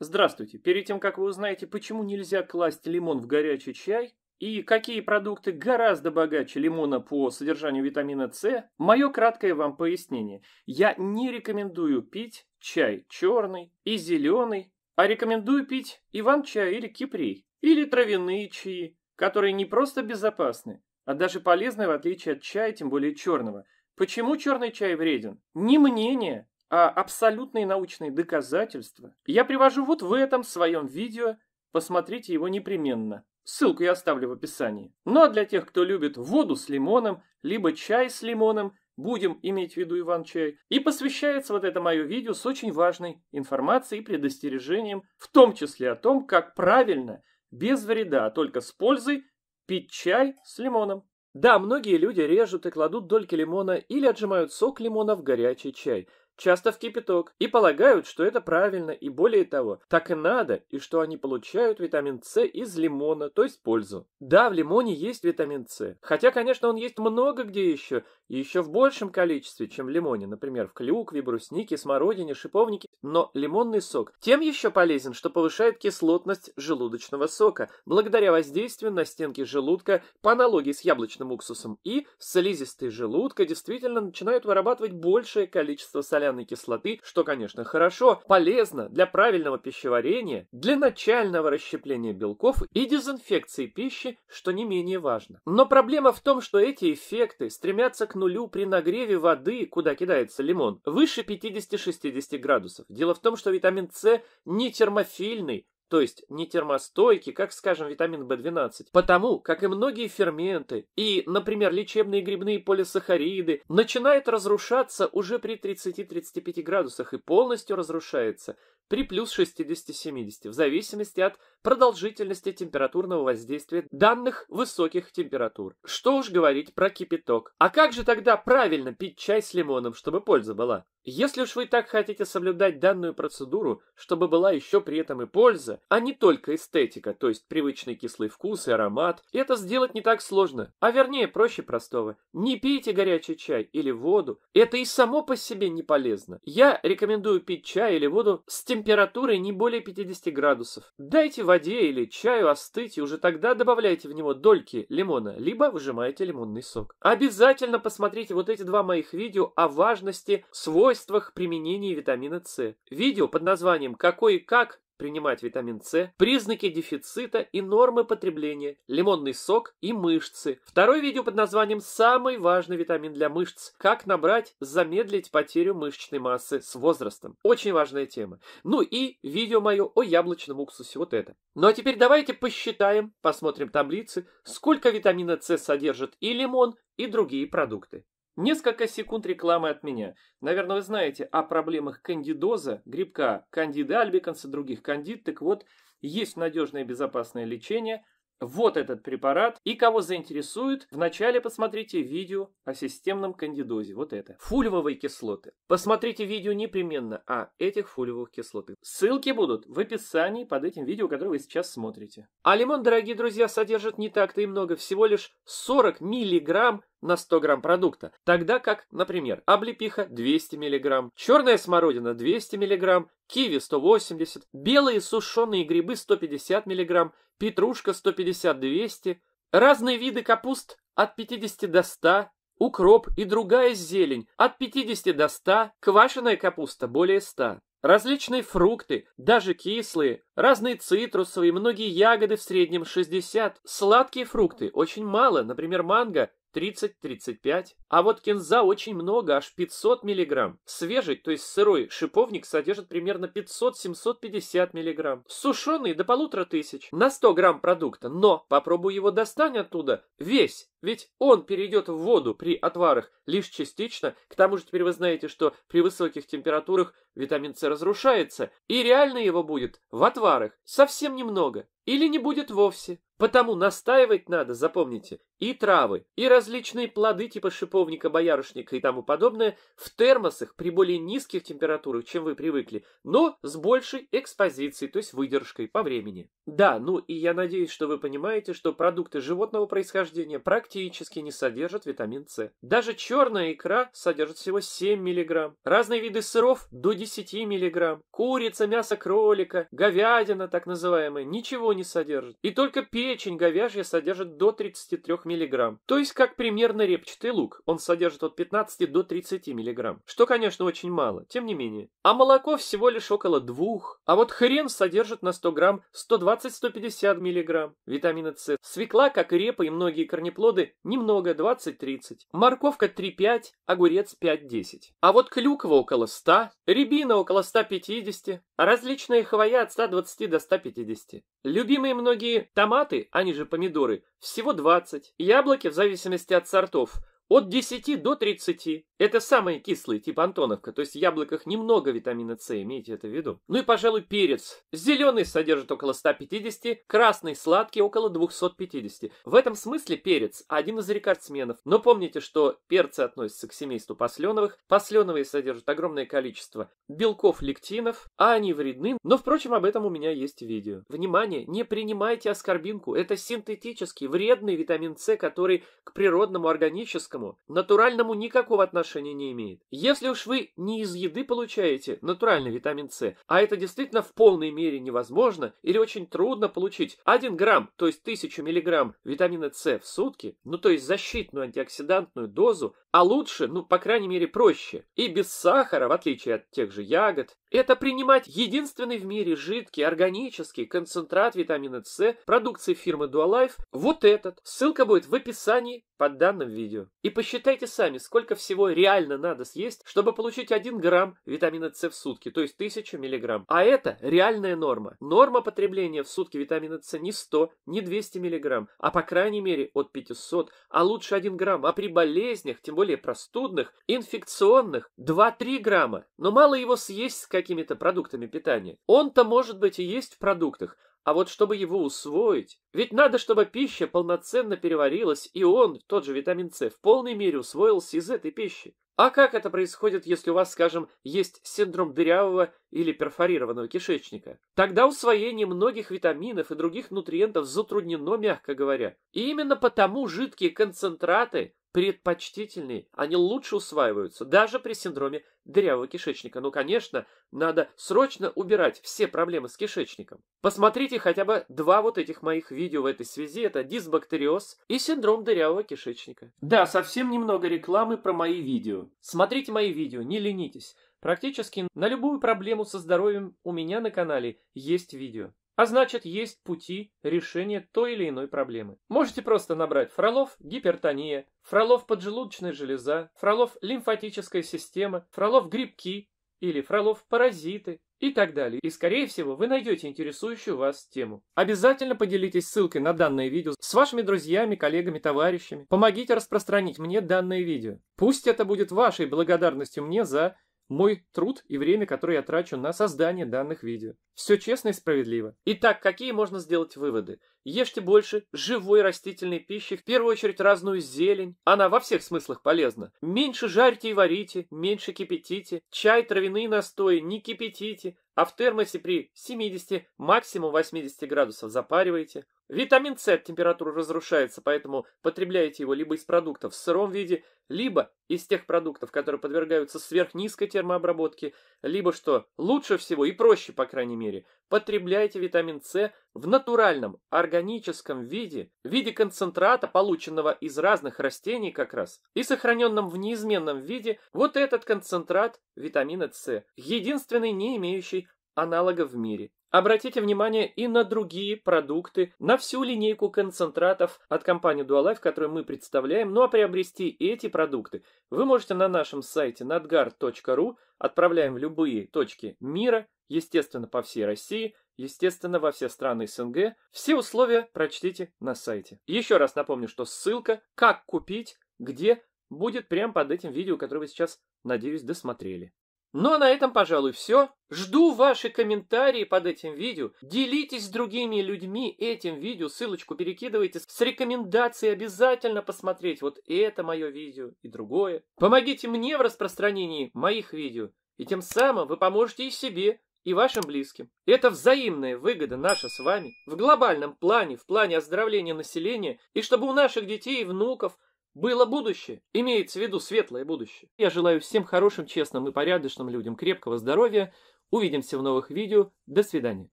Здравствуйте. Перед тем, как вы узнаете, почему нельзя класть лимон в горячий чай и какие продукты гораздо богаче лимона по содержанию витамина С, мое краткое вам пояснение. Я не рекомендую пить чай черный и зеленый, а рекомендую пить иван-чай или кипрей, или травяные чаи, которые не просто безопасны, а даже полезны в отличие от чая, тем более черного. Почему черный чай вреден? Не мнение, а абсолютные научные доказательства я привожу вот в этом своем видео, посмотрите его непременно. Ссылку я оставлю в описании. Ну а для тех, кто любит воду с лимоном, либо чай с лимоном, будем иметь в виду Иван-чай, и посвящается вот это мое видео с очень важной информацией и предостережением, в том числе о том, как правильно, без вреда, а только с пользой, пить чай с лимоном. Да, многие люди режут и кладут дольки лимона или отжимают сок лимона в горячий чай – часто в кипяток, и полагают, что это правильно, и более того, так и надо, и что они получают витамин С из лимона, то есть пользу. Да, в лимоне есть витамин С, хотя, конечно, он есть много где еще, и еще в большем количестве, чем в лимоне, например, в клюкве, бруснике, смородине, шиповнике но лимонный сок тем еще полезен, что повышает кислотность желудочного сока, благодаря воздействию на стенки желудка по аналогии с яблочным уксусом, и слизистые желудка действительно начинают вырабатывать большее количество соляной кислоты, что, конечно, хорошо, полезно для правильного пищеварения, для начального расщепления белков и дезинфекции пищи, что не менее важно. Но проблема в том, что эти эффекты стремятся к нулю при нагреве воды, куда кидается лимон, выше 50-60 градусов. Дело в том, что витамин С не термофильный, то есть не термостойкий, как, скажем, витамин В12. Потому, как и многие ферменты и, например, лечебные грибные полисахариды, начинает разрушаться уже при 30-35 градусах и полностью разрушается при плюс 60-70, в зависимости от продолжительности температурного воздействия данных высоких температур. Что уж говорить про кипяток. А как же тогда правильно пить чай с лимоном, чтобы польза была? Если уж вы так хотите соблюдать данную процедуру, чтобы была еще при этом и польза, а не только эстетика, то есть привычный кислый вкус и аромат, это сделать не так сложно, а вернее проще простого. Не пейте горячий чай или воду, это и само по себе не полезно. Я рекомендую пить чай или воду с температурой Температуры не более 50 градусов. Дайте воде или чаю остыть, и уже тогда добавляйте в него дольки лимона, либо выжимайте лимонный сок. Обязательно посмотрите вот эти два моих видео о важности, свойствах применения витамина С. Видео под названием «Какой и как принимать витамин С, признаки дефицита и нормы потребления, лимонный сок и мышцы. Второй видео под названием «Самый важный витамин для мышц. Как набрать, замедлить потерю мышечной массы с возрастом». Очень важная тема. Ну и видео мое о яблочном уксусе, вот это. Ну а теперь давайте посчитаем, посмотрим таблицы, сколько витамина С содержит и лимон, и другие продукты. Несколько секунд рекламы от меня. Наверное, вы знаете о проблемах кандидоза, грибка, кандида альбиканса, других кандид. Так вот, есть надежное и безопасное лечение. Вот этот препарат. И кого заинтересует, вначале посмотрите видео о системном кандидозе. Вот это. Фульвовые кислоты. Посмотрите видео непременно о этих фульвовых кислотах. Ссылки будут в описании под этим видео, которое вы сейчас смотрите. А лимон, дорогие друзья, содержит не так-то и много. Всего лишь 40 миллиграмм на 100 грамм продукта, тогда как, например, облепиха 200 мг, черная смородина 200 мг, киви 180, белые сушеные грибы 150 мг, петрушка 150-200, разные виды капуст от 50 до 100 укроп и другая зелень от 50 до 100, квашеная капуста более 100. Различные фрукты, даже кислые, разные цитрусовые, многие ягоды в среднем 60. Сладкие фрукты очень мало, например, манго 30-35, а вот кинза очень много, аж 500 мг. Свежий, то есть сырой, шиповник содержит примерно 500-750 мг. Сушеный до полутора тысяч на 100 грамм продукта, но попробуй его достань оттуда весь, ведь он перейдет в воду при отварах лишь частично, к тому же теперь вы знаете, что при высоких температурах витамин С разрушается, и реально его будет в отварах совсем немного или не будет вовсе. Потому настаивать надо, запомните, и травы, и различные плоды типа шиповника, боярышника и тому подобное в термосах при более низких температурах, чем вы привыкли, но с большей экспозицией, то есть выдержкой по времени. Да, ну и я надеюсь, что вы понимаете, что продукты животного происхождения практически не содержат витамин С. Даже черная икра содержит всего 7 мг. Разные виды сыров до 10 мг. Курица, мясо кролика, говядина так называемая ничего не содержит. И только печень печень говяжья содержит до 33 мг, то есть как примерно репчатый лук, он содержит от 15 до 30 мг, что, конечно, очень мало, тем не менее. А молоко всего лишь около 2, а вот хрен содержит на 100 грамм 120-150 мг витамина С. Свекла, как и репа и многие корнеплоды, немного, 20-30. Морковка 3-5, огурец 5-10. А вот клюква около 100, рябина около 150, а различные хвоя от 120 до 150. Любимые многие томаты, они же помидоры, всего 20. Яблоки, в зависимости от сортов, от 10 до 30. Это самые кислые, типа Антоновка, то есть в яблоках немного витамина С, имейте это в виду. Ну и, пожалуй, перец. Зеленый содержит около 150, красный сладкий около 250. В этом смысле перец один из рекордсменов. Но помните, что перцы относятся к семейству посленовых. Посленовые содержат огромное количество белков, лектинов, а они вредны. Но, впрочем, об этом у меня есть видео. Внимание, не принимайте аскорбинку. Это синтетический, вредный витамин С, который к природному, органическому, натуральному никакого отношения отношения не имеет. Если уж вы не из еды получаете натуральный витамин С, а это действительно в полной мере невозможно или очень трудно получить 1 грамм, то есть 1000 миллиграмм витамина С в сутки, ну то есть защитную антиоксидантную дозу, а лучше, ну по крайней мере проще, и без сахара, в отличие от тех же ягод, это принимать единственный в мире жидкий органический концентрат витамина С продукции фирмы Dualife, вот этот. Ссылка будет в описании под данным видео. И посчитайте сами, сколько всего реально надо съесть, чтобы получить 1 грамм витамина С в сутки, то есть 1000 миллиграмм. А это реальная норма. Норма потребления в сутки витамина С не 100, не 200 миллиграмм, а по крайней мере от 500, а лучше 1 грамм. А при болезнях, тем более простудных, инфекционных, 2-3 грамма. Но мало его съесть с какими-то продуктами питания. Он-то может быть и есть в продуктах, а вот чтобы его усвоить, ведь надо, чтобы пища полноценно переварилась, и он, тот же витамин С, в полной мере усвоился из этой пищи. А как это происходит, если у вас, скажем, есть синдром дырявого или перфорированного кишечника? Тогда усвоение многих витаминов и других нутриентов затруднено, мягко говоря. И именно потому жидкие концентраты предпочтительнее, они лучше усваиваются, даже при синдроме дырявого кишечника. Ну, конечно, надо срочно убирать все проблемы с кишечником. Посмотрите хотя бы два вот этих моих видео в этой связи. Это дисбактериоз и синдром дырявого кишечника. Да, совсем немного рекламы про мои видео. Смотрите мои видео, не ленитесь. Практически на любую проблему со здоровьем у меня на канале есть видео. А значит, есть пути решения той или иной проблемы. Можете просто набрать Фролов гипертония, Фролов поджелудочная железа, Фролов лимфатическая система, Фролов грибки или Фролов паразиты и так далее. И, скорее всего, вы найдете интересующую вас тему. Обязательно поделитесь ссылкой на данное видео с вашими друзьями, коллегами, товарищами. Помогите распространить мне данное видео. Пусть это будет вашей благодарностью мне за мой труд и время, которое я трачу на создание данных видео. Все честно и справедливо. Итак, какие можно сделать выводы? Ешьте больше живой растительной пищи, в первую очередь разную зелень. Она во всех смыслах полезна. Меньше жарьте и варите, меньше кипятите. Чай, травяные настои не кипятите, а в термосе при 70, максимум 80 градусов запаривайте. Витамин С от температуры разрушается, поэтому потребляйте его либо из продуктов в сыром виде, либо из тех продуктов, которые подвергаются сверхнизкой термообработке, либо, что лучше всего и проще, по крайней мере, потребляйте витамин С в натуральном, органическом виде, в виде концентрата, полученного из разных растений как раз, и сохраненном в неизменном виде вот этот концентрат витамина С, единственный не имеющий аналога в мире. Обратите внимание и на другие продукты, на всю линейку концентратов от компании Dualife, которую мы представляем. Ну а приобрести эти продукты вы можете на нашем сайте nadgar.ru. Отправляем в любые точки мира, естественно, по всей России, естественно, во все страны СНГ. Все условия прочтите на сайте. Еще раз напомню, что ссылка «Как купить», где будет прямо под этим видео, которое вы сейчас, надеюсь, досмотрели. Но ну, а на этом, пожалуй, все. Жду ваши комментарии под этим видео. Делитесь с другими людьми этим видео, ссылочку перекидывайте с рекомендацией обязательно посмотреть вот это мое видео и другое. Помогите мне в распространении моих видео, и тем самым вы поможете и себе, и вашим близким. Это взаимная выгода наша с вами в глобальном плане, в плане оздоровления населения, и чтобы у наших детей и внуков – было будущее, имеется в виду светлое будущее. Я желаю всем хорошим, честным и порядочным людям крепкого здоровья. Увидимся в новых видео. До свидания.